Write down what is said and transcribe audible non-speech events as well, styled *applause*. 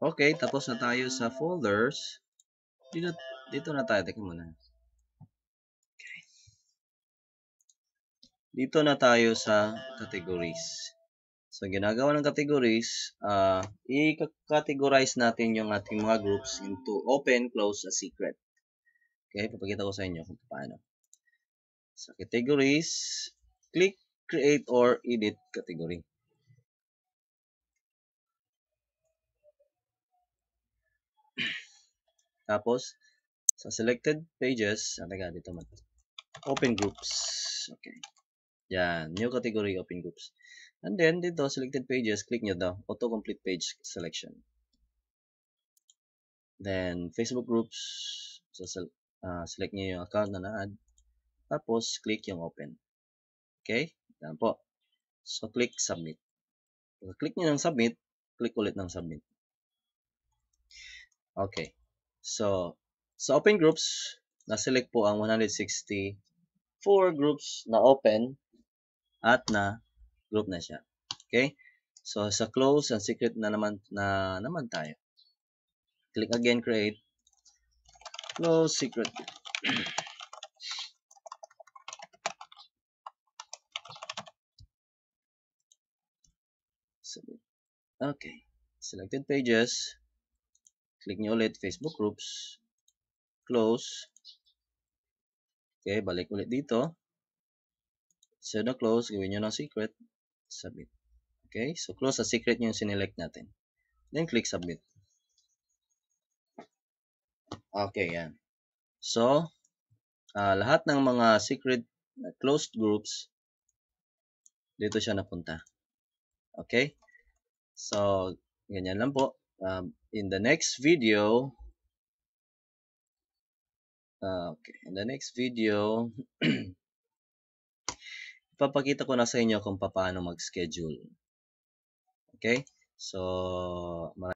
Okay, tapos na tayo sa folders. Dito, dito na tayo. Teka muna. Okay. Dito na tayo sa categories. So, ginagawa ng categories, uh, i-categorize natin yung ating mga groups into open, close, a secret. Okay, papakita ko sa inyo kung paano. Sa categories, click create or edit category. Tapos, sa selected pages, ang taga dito man. Open groups. Okay. Yan. New category, open groups. And then, dito, selected pages, click nyo daw. Auto-complete page selection. Then, Facebook groups. So, uh, select nyo yung account na na-add. Tapos, click yung open. Okay? Yan po. So, click submit. Pag click nyo ng submit. Click ulit ng submit. Okay. So, sa open groups, na-select po ang 164 groups na open at na group na siya. Okay? So, sa close and secret na naman, na naman tayo. Click again, create. Close, secret. *clears throat* Okay. Selected pages. Click nyo ulit, Facebook groups. Close. Okay, balik ulit dito. So, na close, gawin nyo ng secret. Submit. Okay, so close sa secret nyo yung sinelect natin. Then, click submit. Okay, yan. So, uh, lahat ng mga secret uh, closed groups, dito siya napunta. Okay? So, ganyan lang po. Um, in the next video, uh, okay, in the next video, *clears throat* ipapakita ko na sa inyo kung paano mag-schedule. Okay? So,